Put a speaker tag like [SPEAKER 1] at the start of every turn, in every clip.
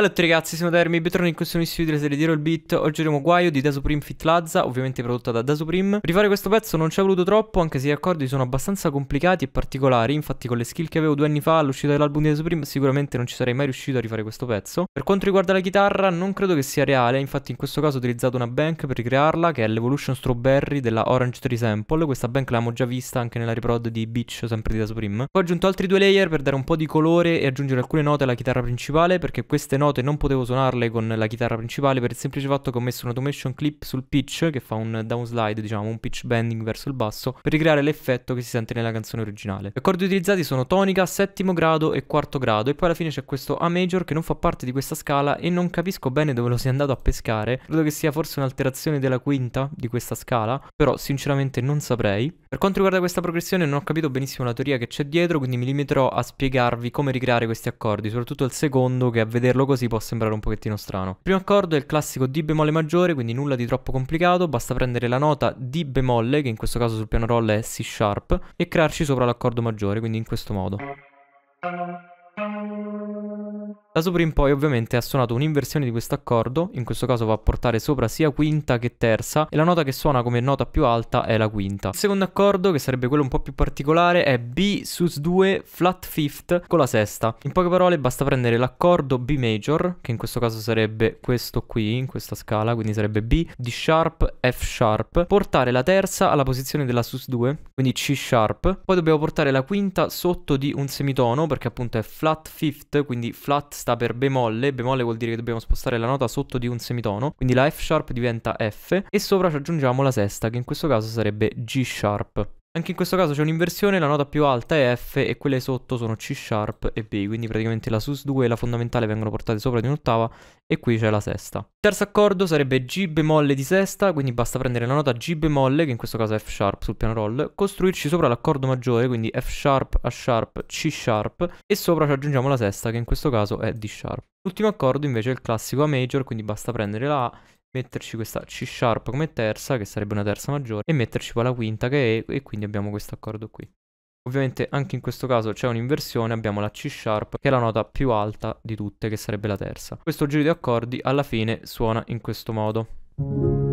[SPEAKER 1] Bella a tutti ragazzi, sono Dermi, bentornati in questo nuovissimo video della serie di Roll Beat Oggi avremo Guaio di Supreme Fit Lazza, ovviamente prodotta da Supreme. Rifare questo pezzo non ci è voluto troppo, anche se gli accordi sono abbastanza complicati e particolari Infatti con le skill che avevo due anni fa all'uscita dell'album di Supreme sicuramente non ci sarei mai riuscito a rifare questo pezzo Per quanto riguarda la chitarra, non credo che sia reale Infatti in questo caso ho utilizzato una bank per ricrearla, che è l'Evolution Strawberry della Orange Tree Sample Questa bank l'abbiamo già vista anche nella riprod di Beach, sempre di Dasupreme Poi ho aggiunto altri due layer per dare un po' di colore e aggiungere alcune note alla chitarra principale Perché queste note note non potevo suonarle con la chitarra principale per il semplice fatto che ho messo un automation clip sul pitch che fa un downslide, diciamo un pitch bending verso il basso per ricreare l'effetto che si sente nella canzone originale. Gli accordi utilizzati sono tonica, settimo grado e quarto grado e poi alla fine c'è questo A major che non fa parte di questa scala e non capisco bene dove lo sia andato a pescare. Credo che sia forse un'alterazione della quinta di questa scala, però sinceramente non saprei. Per quanto riguarda questa progressione non ho capito benissimo la teoria che c'è dietro, quindi mi limiterò a spiegarvi come ricreare questi accordi, soprattutto il secondo che a vederlo così così può sembrare un pochettino strano. Il primo accordo è il classico D bemolle maggiore, quindi nulla di troppo complicato, basta prendere la nota D bemolle, che in questo caso sul piano roll è C sharp, e crearci sopra l'accordo maggiore, quindi in questo modo. Da sopra in poi ovviamente ha suonato un'inversione di questo accordo, in questo caso va a portare sopra sia quinta che terza e la nota che suona come nota più alta è la quinta. Il secondo accordo, che sarebbe quello un po' più particolare, è B sus 2 flat fifth con la sesta. In poche parole basta prendere l'accordo B major, che in questo caso sarebbe questo qui, in questa scala, quindi sarebbe B, D sharp, F sharp, portare la terza alla posizione della sus 2, quindi C sharp, poi dobbiamo portare la quinta sotto di un semitono perché appunto è flat flat fifth, quindi flat sta per bemolle, bemolle vuol dire che dobbiamo spostare la nota sotto di un semitono, quindi la F sharp diventa F e sopra ci aggiungiamo la sesta che in questo caso sarebbe G sharp. Anche in questo caso c'è un'inversione, la nota più alta è F e quelle sotto sono C sharp e B, quindi praticamente la sus 2 e la fondamentale vengono portate sopra di un'ottava e qui c'è la sesta. terzo accordo sarebbe G bemolle di sesta, quindi basta prendere la nota G bemolle, che in questo caso è F sharp sul piano roll, costruirci sopra l'accordo maggiore, quindi F sharp, A sharp, C sharp e sopra ci aggiungiamo la sesta che in questo caso è D sharp. L'ultimo accordo invece è il classico A major, quindi basta prendere la A metterci questa C sharp come terza, che sarebbe una terza maggiore, e metterci poi la quinta che è E, e quindi abbiamo questo accordo qui. Ovviamente anche in questo caso c'è un'inversione, abbiamo la C sharp che è la nota più alta di tutte, che sarebbe la terza. Questo giro di accordi alla fine suona in questo modo.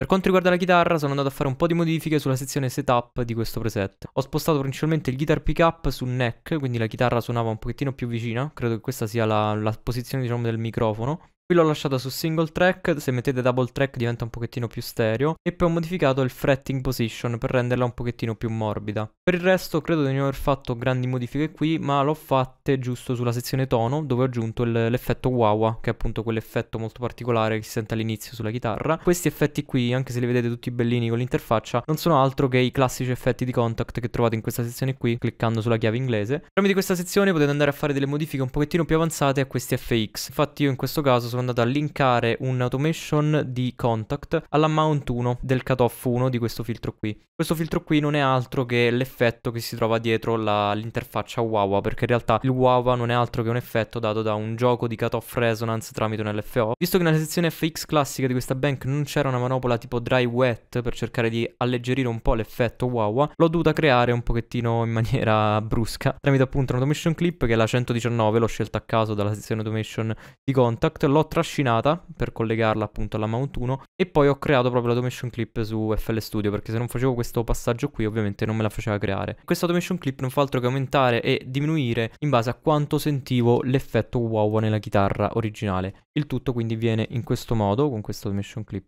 [SPEAKER 1] Per quanto riguarda la chitarra sono andato a fare un po' di modifiche sulla sezione setup di questo preset. Ho spostato principalmente il guitar pickup sul neck, quindi la chitarra suonava un pochettino più vicina, credo che questa sia la, la posizione diciamo, del microfono, Qui l'ho lasciata su single track, se mettete double track diventa un pochettino più stereo e poi ho modificato il fretting position per renderla un pochettino più morbida. Per il resto credo di non aver fatto grandi modifiche qui ma l'ho fatte giusto sulla sezione tono dove ho aggiunto l'effetto wah che è appunto quell'effetto molto particolare che si sente all'inizio sulla chitarra. Questi effetti qui anche se li vedete tutti bellini con l'interfaccia non sono altro che i classici effetti di contact che trovate in questa sezione qui cliccando sulla chiave inglese. Tramite questa sezione potete andare a fare delle modifiche un pochettino più avanzate a questi FX infatti io in questo caso sono sono andato a linkare un automation di contact all'amount 1 del cutoff 1 di questo filtro qui. Questo filtro qui non è altro che l'effetto che si trova dietro l'interfaccia Wawa, perché in realtà il Wawa non è altro che un effetto dato da un gioco di cutoff resonance tramite un LFO. Visto che nella sezione FX classica di questa bank non c'era una manopola tipo dry wet per cercare di alleggerire un po' l'effetto Wawa, l'ho dovuta creare un pochettino in maniera brusca tramite appunto un automation clip che è la 119, l'ho scelta a caso dalla sezione automation di contact, l'ho trascinata per collegarla appunto alla Mount 1 e poi ho creato proprio l'automation clip su FL Studio perché se non facevo questo passaggio qui ovviamente non me la faceva creare. Questa automation clip non fa altro che aumentare e diminuire in base a quanto sentivo l'effetto wow nella chitarra originale. Il tutto quindi viene in questo modo con questa automation clip.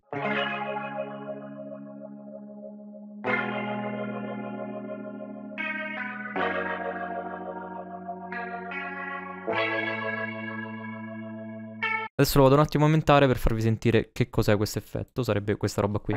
[SPEAKER 1] Adesso lo vado un attimo a aumentare per farvi sentire che cos'è questo effetto, sarebbe questa roba qui.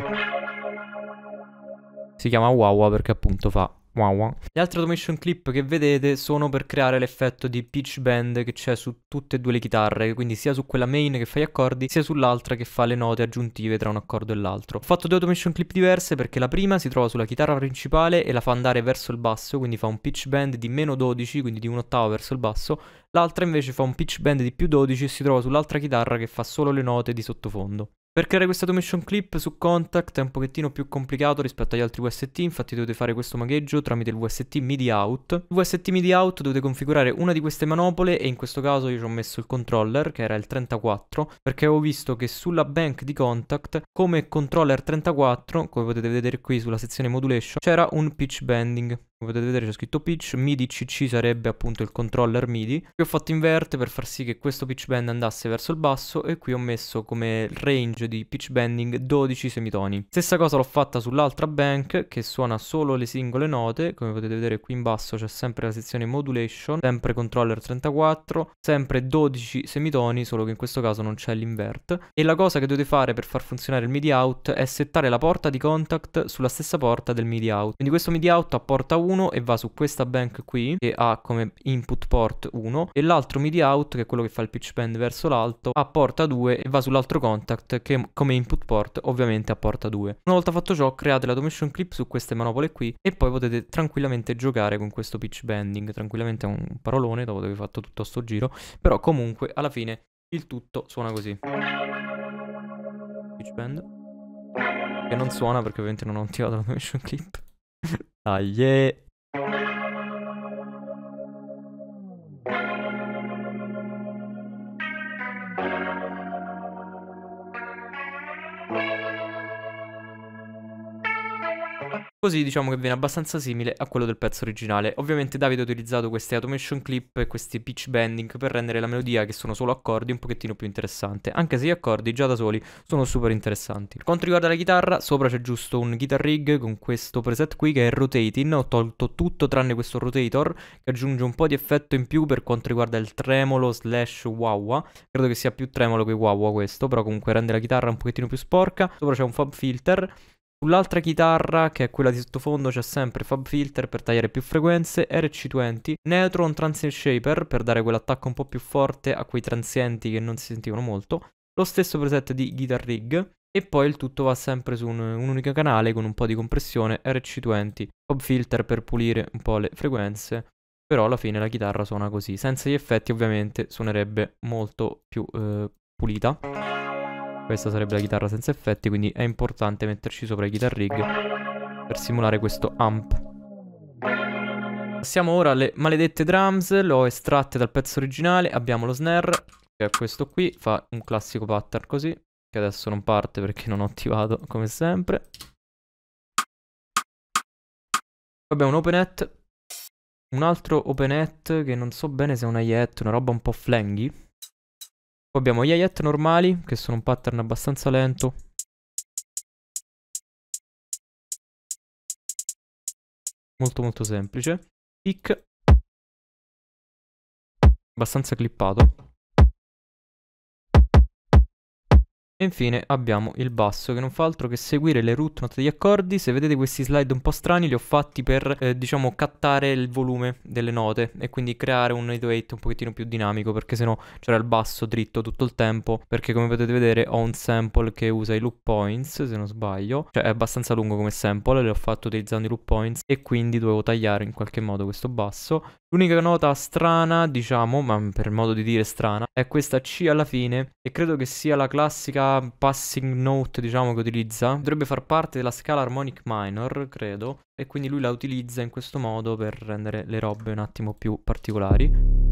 [SPEAKER 1] Si chiama Wawa perché appunto fa Wow, wow. Le altre automation clip che vedete sono per creare l'effetto di pitch bend che c'è su tutte e due le chitarre, quindi sia su quella main che fa gli accordi, sia sull'altra che fa le note aggiuntive tra un accordo e l'altro. Ho fatto due automation clip diverse perché la prima si trova sulla chitarra principale e la fa andare verso il basso, quindi fa un pitch bend di meno 12, quindi di un ottavo verso il basso, l'altra invece fa un pitch bend di più 12 e si trova sull'altra chitarra che fa solo le note di sottofondo. Per creare questa automation clip su Contact è un pochettino più complicato rispetto agli altri VST, infatti dovete fare questo magheggio tramite il VST MIDI out. Il VST MIDI out dovete configurare una di queste manopole e in questo caso io ci ho messo il controller che era il 34 perché avevo visto che sulla bank di Contact come controller 34, come potete vedere qui sulla sezione modulation, c'era un pitch bending come potete vedere c'è scritto pitch, MIDI CC sarebbe appunto il controller MIDI. Qui ho fatto invert per far sì che questo pitch bend andasse verso il basso e qui ho messo come range di pitch bending 12 semitoni. Stessa cosa l'ho fatta sull'altra bank che suona solo le singole note, come potete vedere qui in basso c'è sempre la sezione modulation, sempre controller 34, sempre 12 semitoni, solo che in questo caso non c'è l'invert. E la cosa che dovete fare per far funzionare il MIDI out è settare la porta di contact sulla stessa porta del MIDI out. Quindi questo MIDI out a porta 1 1 e va su questa bank qui che ha come input port 1 e l'altro MIDI out che è quello che fa il pitch bend verso l'alto a porta 2 e va sull'altro contact che come input port ovviamente a porta 2. Una volta fatto ciò create l'automation clip su queste manopole qui e poi potete tranquillamente giocare con questo pitch bending, tranquillamente è un parolone dopo aver fatto tutto sto giro, però comunque alla fine il tutto suona così. Pitch bend. Che non suona perché ovviamente non ho attivato l'automation clip. ah, yeah. Thank you. Così diciamo che viene abbastanza simile a quello del pezzo originale. Ovviamente Davide ha utilizzato queste automation clip e questi pitch bending per rendere la melodia, che sono solo accordi, un pochettino più interessante, anche se gli accordi già da soli sono super interessanti. Per quanto riguarda la chitarra, sopra c'è giusto un guitar rig con questo preset qui che è rotating, ho tolto tutto tranne questo rotator che aggiunge un po' di effetto in più per quanto riguarda il tremolo slash wah credo che sia più tremolo che wah questo, però comunque rende la chitarra un pochettino più sporca, sopra c'è un fab filter Sull'altra chitarra, che è quella di sottofondo, c'è sempre Fab Filter per tagliare più frequenze, RC20, Neutron Transient Shaper per dare quell'attacco un po' più forte a quei transienti che non si sentivano molto, lo stesso preset di Guitar Rig, e poi il tutto va sempre su un, un, unico canale con un po' di compressione, RC20, Fab Filter per pulire un po' le frequenze, però alla fine la chitarra suona così, senza gli effetti ovviamente suonerebbe molto più eh, pulita. Questa sarebbe la chitarra senza effetti, quindi è importante metterci sopra i guitar rig per simulare questo amp. Passiamo ora alle maledette drums, le ho estratte dal pezzo originale, abbiamo lo snare, che è questo qui, fa un classico pattern così, che adesso non parte perché non ho attivato come sempre. Poi abbiamo un open hat, un altro open hat che non so bene se è una yet, una roba un po' flanghi, poi abbiamo gli hi-hat normali, che sono un pattern abbastanza lento. Molto molto semplice. Kick. Abbastanza clippato. E infine abbiamo il basso che non fa altro che seguire le root note degli accordi. Se vedete questi slide un po' strani li ho fatti per eh, diciamo cattare il volume delle note e quindi creare un 808 un pochettino più dinamico perché sennò c'era il basso dritto tutto il tempo perché come potete vedere ho un sample che usa i loop points se non sbaglio. Cioè è abbastanza lungo come sample, l'ho fatto utilizzando i loop points e quindi dovevo tagliare in qualche modo questo basso. L'unica nota strana, diciamo, ma per modo di dire strana, è questa C alla fine e credo che sia la classica passing note, diciamo, che utilizza. Dovrebbe far parte della scala harmonic minor, credo, e quindi lui la utilizza in questo modo per rendere le robe un attimo più particolari.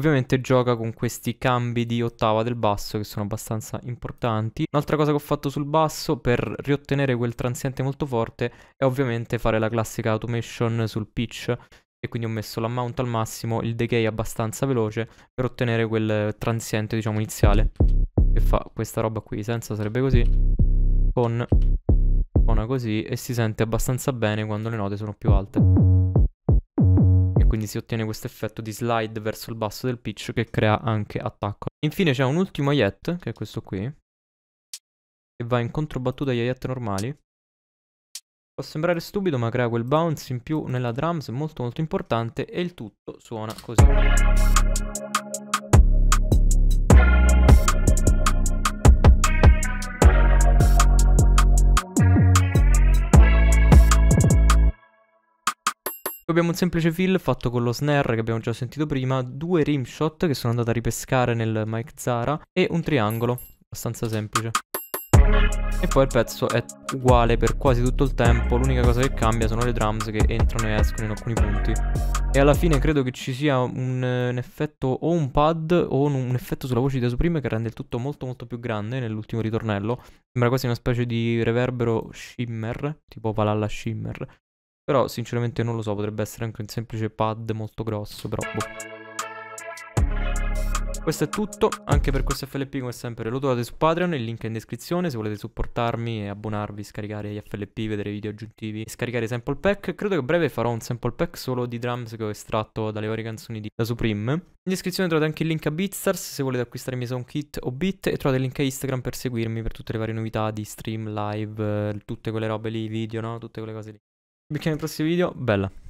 [SPEAKER 1] Ovviamente gioca con questi cambi di ottava del basso che sono abbastanza importanti. Un'altra cosa che ho fatto sul basso per riottenere quel transiente molto forte è ovviamente fare la classica automation sul pitch e quindi ho messo l'amount al massimo, il decay abbastanza veloce per ottenere quel transiente diciamo iniziale che fa questa roba qui, senza sarebbe così, con suona così e si sente abbastanza bene quando le note sono più alte quindi si ottiene questo effetto di slide verso il basso del pitch che crea anche attacco. Infine c'è un ultimo yet, che è questo qui, che va in controbattuta agli yet normali. Può sembrare stupido ma crea quel bounce in più nella drums molto molto importante e il tutto suona così. Poi abbiamo un semplice fill fatto con lo snare che abbiamo già sentito prima, due rimshot che sono andato a ripescare nel Mike Zara e un triangolo, abbastanza semplice. E poi il pezzo è uguale per quasi tutto il tempo, l'unica cosa che cambia sono le drums che entrano e escono in alcuni punti. E alla fine credo che ci sia un, un effetto o un pad o un, un effetto sulla voce di Supreme che rende il tutto molto molto più grande nell'ultimo ritornello. Sembra quasi una specie di reverbero shimmer, tipo Valhalla shimmer. Però sinceramente non lo so, potrebbe essere anche un semplice pad molto grosso, però boh. Questo è tutto, anche per questo FLP come sempre lo trovate su Patreon, il link è in descrizione, se volete supportarmi e abbonarvi, scaricare gli FLP, vedere i video aggiuntivi, scaricare sample pack, credo che a breve farò un sample pack solo di drums che ho estratto dalle varie canzoni di, da Supreme. In descrizione trovate anche il link a Beatstars se volete acquistare i miei sound kit o beat e trovate il link a Instagram per seguirmi per tutte le varie novità di stream, live, tutte quelle robe lì, video, no? Tutte quelle cose lì. Vi vediamo al prossimo video, bella.